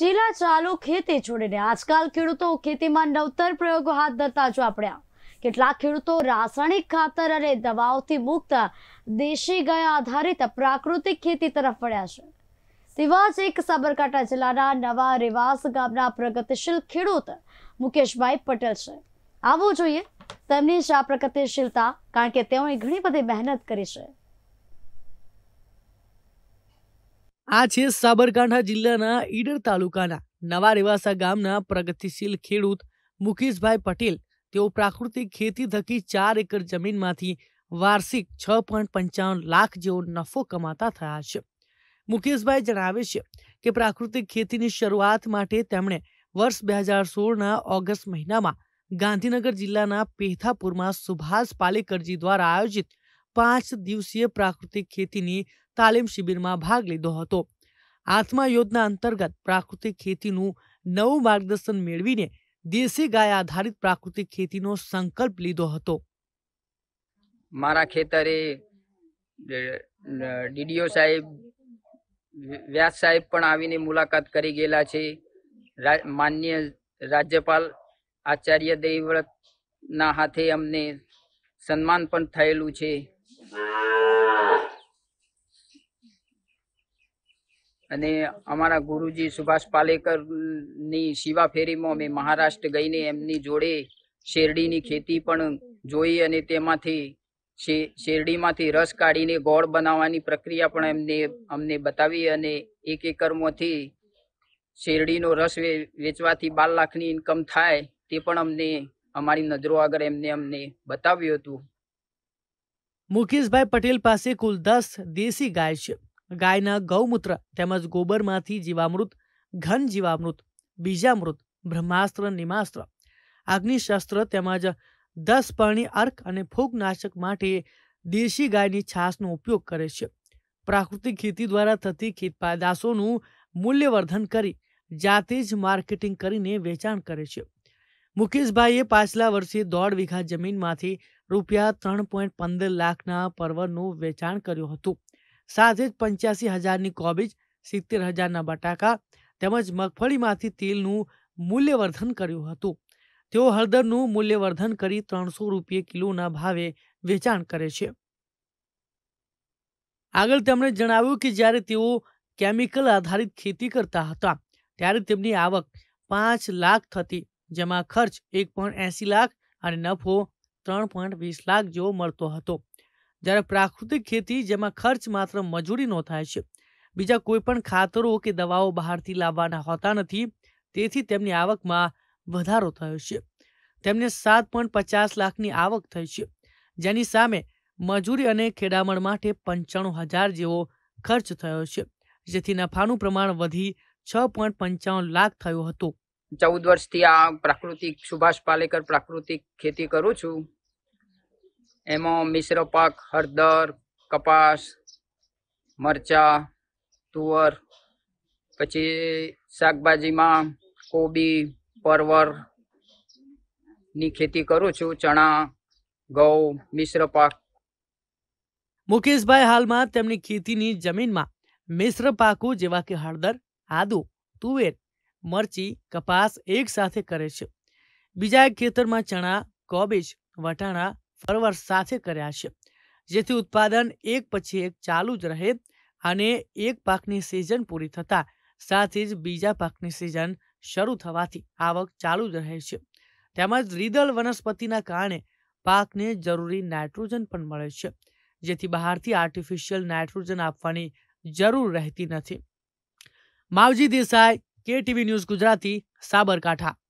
ચીલા ચાલો ખેતી છોડીને આજકાલ ખેડૂતો ખેતીમાં નવતર પ્રયોગો હાથ ધરતા ચોપડ્યા કેટલાક ખેડૂતો રાસાયણિક ખાતર અને દવાઓથી મુક્ત દેશી ગાય આધારિત પ્રાકૃતિક ખેતી તરફ વળ્યા છે તેવા જ એક સાબરકાંઠા જિલ્લાના નવા રેવાસ ગામના પ્રગતિશીલ ખેડૂત મુકેશભાઈ પટેલ છે આવવું જોઈએ તેમની જ આ પ્રગતિશીલતા કારણ કે તેઓએ ઘણી બધી મહેનત કરી છે આ છે સાબરકાંઠા જિલ્લાના ઈડર તાલુકાના નવા રેવાસા ગામના પ્રગતિશીલ ખેડૂત મુકેશભાઈ પટેલ તેઓ પ્રાકૃતિક ખેતી થકી ચાર એકર જમીનમાંથી વાર્ષિક છ પોઈન્ટ પંચાવન લાખ જેવો નફો કમાતા થયા છે મુકેશભાઈ જણાવે છે કે પ્રાકૃતિક ખેતીની શરૂઆત માટે તેમણે વર્ષ બે હજાર સોળના ઓગસ્ટ મહિનામાં ગાંધીનગર જિલ્લાના પેથાપુરમાં સુભાષ પાલેકરજી દ્વારા આયોજિત પાંચ દિવસીય પ્રાકૃતિક ખેતીની તાલીમ શિબિરમાં ભાગ લીધો હતો આત્મા યોજના અંતર્ગત પ્રાકૃતિક ખેતીનું નવું માર્ગદર્શન મેળવીને દેશી ગાય આધારિત પ્રાકૃતિક ખેતીનો સંકલ્પ લીધો હતો મારા ખેતરે ડીડીઓ સાહેબ વ્યાસ સાહેબ પણ આવીને મુલાકાત કરી ગયેલા છે માન્ય રાજ્યપાલ આચાર્ય દેવવ્રતના હાથે અમને સન્માન પણ થયેલું છે અને અમારા ગુરુજી સુભાષ પાલેકરની શિવા ફેરીમાં અમે મહારાષ્ટ્ર ગઈને એમની જોડે શેરડીની ખેતી પણ જોઈ અને તેમાંથી શેરડીમાંથી રસ કાઢીને ગોળ બનાવવાની પ્રક્રિયા પણ એમને અમને બતાવી અને એક એકરમાંથી શેરડીનો રસ વેચવાથી બાર લાખની ઇન્કમ થાય તે પણ અમને અમારી નજરો આગળ એમને અમને બતાવ્યું હતું મુકેશભાઈ પટેલ પાસે કુલ દસ દેશી ગાય છે ગાયના ગૌમૂત્ર તેમજ ગોબરમાંથી જીવામૃત ઘન જીવામૃત બીજામૃત બ્રહ્માસ્ત્ર નિમાસ્ત્ર અગ્નિશસ્ત્ર તેમજ દસ પરણી અર્ક અને ફૂગનાશક માટે દેશી ગાયની છાશનો ઉપયોગ કરે છે પ્રાકૃતિક ખેતી દ્વારા થતી ખેત પેદાશોનું મૂલ્યવર્ધન કરી જાતે જ માર્કેટિંગ કરીને વેચાણ કરે છે મુકેશભાઈએ પાછલા વર્ષે દોઢ વીઘા જમીનમાંથી રૂપિયા ત્રણ પોઈન્ટ પંદર લાખના પરવરનું વેચાણ કર્યું હતું સાથે જ પંચ્યાસી હજારની કોબીજ સિત્તેર હજારના બટાકા તેમજ મગફળીમાંથી તેલનું મૂલ્યવર્ધન કર્યું હતું તેઓ હળદરનું મૂલ્યવર્ધન કરી ત્રણસો રૂપિયે કિલોના ભાવે વેચાણ કરે છે આગળ તેમણે જણાવ્યું કે જ્યારે તેઓ કેમિકલ આધારિત ખેતી કરતા હતા ત્યારે તેમની આવક પાંચ લાખ થતી જેમાં ખર્ચ એક લાખ અને નફો ત્રણ પોઈન્ટ વીસ લાખ જેવો મળતો હતો જ્યારે પ્રાકૃતિક ખેતી જેમાં ખર્ચ માત્ર મજૂરીનો થાય છે બીજા કોઈ પણ ખાતરો કે દવાઓ બહારથી લાવવાના હોતા નથી તેથી તેમની આવકમાં વધારો થયો છે તેમને સાત પોઈન્ટ પચાસ લાખની આવક થઈ છે જેની સામે મજૂરી અને ખેડામણ માટે પંચાણું હજાર જેવો ખર્ચ થયો છે જેથી નફાનું પ્રમાણ વધી છ પોઈન્ટ પંચાવન લાખ થયું હતું ચૌદ વર્ષથી આ પ્રાકૃતિક સુભાષ પાલેકર પ્રાકૃતિક ખેતી કરું છું એમાં મિશ્ર પાક હળદર કપાસ મરચાં તુવર પછી શાકભાજીમાં કોબી પરવરની ખેતી કરું છું ચણા ઘઉં મિશ્ર પાક મુકેશભાઈ હાલમાં તેમની ખેતીની જમીનમાં મિશ્ર પાકો જેવા કે હળદર આદુ તુવેર મરચી કપાસ એક સાથે કરે છે બીજા એક ખેતરમાં ચણા કોબીજ વટાણા ફરવર સાથે કર્યા છે જેથી ઉત્પાદન એક પછી એક ચાલુ જ રહે અને એક પાકની સિઝન પૂરી થતા સાથે જ બીજા પાકની સિઝન શરૂ થવાથી આવક ચાલુ જ રહે છે તેમજ રીદલ વનસ્પતિના કારણે પાકને જરૂરી નાઇટ્રોજન પણ મળે છે જેથી બહારથી આર્ટિફિશિયલ નાઇટ્રોજન આપવાની જરૂર રહેતી નથી માવજી દેસાઈ કેટીવી ન્યૂઝ ગુજરાતી સાબરકાંઠા